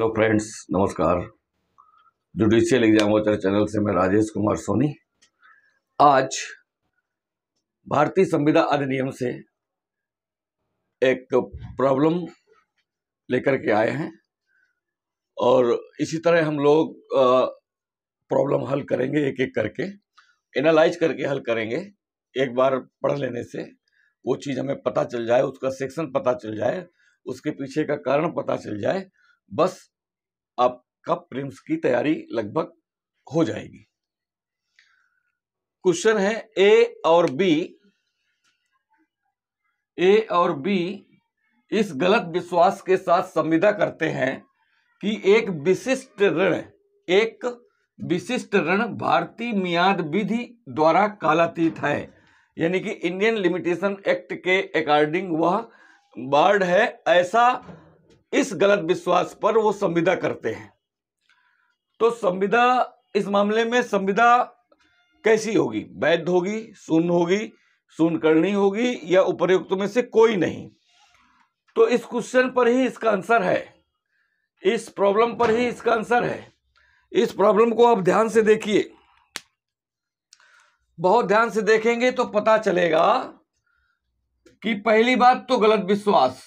तो फ्रेंड्स नमस्कार judicial exam voucher channel से मैं राजेश कुमार सोनी आज भारतीय संविधान अधिनियम से एक प्रॉब्लम लेकर के आए हैं और इसी तरह हम लोग प्रॉब्लम हल करेंगे एक एक करके एनालाइज करके हल करेंगे एक बार पढ़ लेने से वो चीज़ हमें पता चल जाए उसका सेक्शन पता चल जाए उसके पीछे का कारण पता चल जाए बस आपका प्रिम्स की तैयारी लगभग हो जाएगी क्वेश्चन है ए और बी ए और बी इस गलत विश्वास के साथ संविदा करते हैं कि एक विशिष्ट ऋण एक विशिष्ट ऋण भारतीय मियाद विधि द्वारा कालातीत है यानी कि इंडियन लिमिटेशन एक्ट के अकॉर्डिंग वह बार्ड है ऐसा इस गलत विश्वास पर वो संविदा करते हैं तो संविदा इस मामले में संविदा कैसी होगी वैध होगी शून्य होगी शून्य करनी होगी या उपयुक्त में से कोई नहीं तो इस क्वेश्चन पर ही इसका आंसर है इस प्रॉब्लम पर ही इसका आंसर है इस प्रॉब्लम को आप ध्यान से देखिए बहुत ध्यान से देखेंगे तो पता चलेगा कि पहली बात तो गलत विश्वास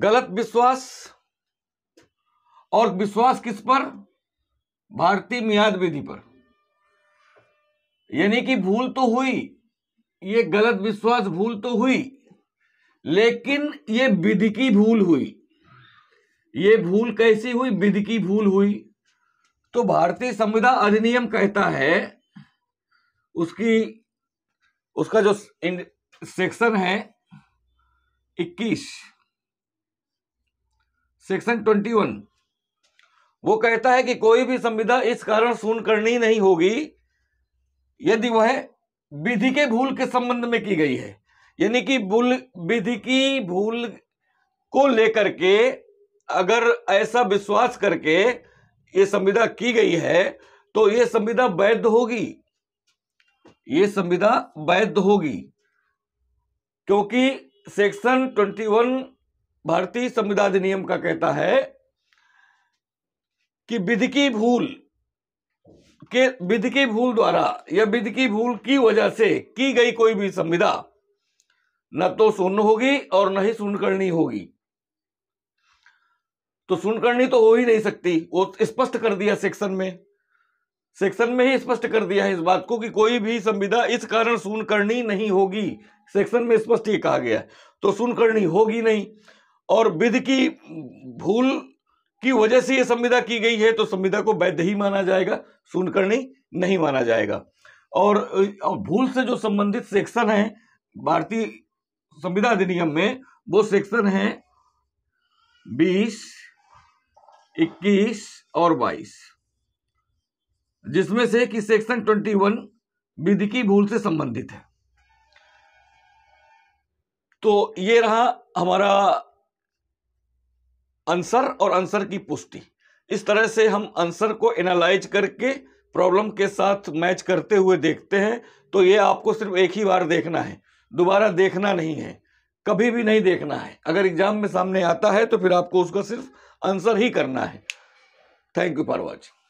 गलत विश्वास और विश्वास किस पर भारतीय मियाद विधि पर यानी कि भूल तो हुई ये गलत विश्वास भूल तो हुई लेकिन ये विधि की भूल हुई ये भूल कैसी हुई विधि की भूल हुई तो भारतीय संविधान अधिनियम कहता है उसकी उसका जो सेक्शन है इक्कीस सेक्शन ट्वेंटी वन वो कहता है कि कोई भी संविदा इस कारण सुन करनी नहीं होगी यदि वह विधि के भूल के संबंध में की गई है यानी कि भूल विधि की भूल को लेकर के अगर ऐसा विश्वास करके ये संविदा की गई है तो ये संविदा वैध होगी ये संविदा वैध होगी क्योंकि सेक्शन ट्वेंटी वन भारतीय संविधान अधिनियम का कहता है कि विधि की भूल के विधि की भूल द्वारा या विधि की भूल की वजह से की गई कोई भी संविदा न तो सुन होगी और न ही सुनकरणी करनी होगी तो सुनकरणी करनी तो हो ही नहीं सकती वो स्पष्ट कर दिया सेक्शन में सेक्शन में ही स्पष्ट कर दिया है इस बात को कि कोई भी संविदा इस कारण सुन करनी नहीं होगी सेक्शन में स्पष्ट ही कहा गया तो सुनकरणी करनी होगी नहीं और विधि की भूल की वजह से ये संविदा की गई है तो संविदा को वैध ही माना जाएगा सुनकरणी नहीं माना जाएगा और भूल से जो संबंधित सेक्शन है भारतीय संविदा अधिनियम में वो सेक्शन है बीस इक्कीस और बाईस जिसमें से कि सेक्शन ट्वेंटी वन विधि की भूल से संबंधित है तो ये रहा हमारा आंसर और आंसर की पुष्टि इस तरह से हम आंसर को एनालाइज करके प्रॉब्लम के साथ मैच करते हुए देखते हैं तो ये आपको सिर्फ एक ही बार देखना है दोबारा देखना नहीं है कभी भी नहीं देखना है अगर एग्जाम में सामने आता है तो फिर आपको उसका सिर्फ आंसर ही करना है थैंक यू फॉर वॉचिंग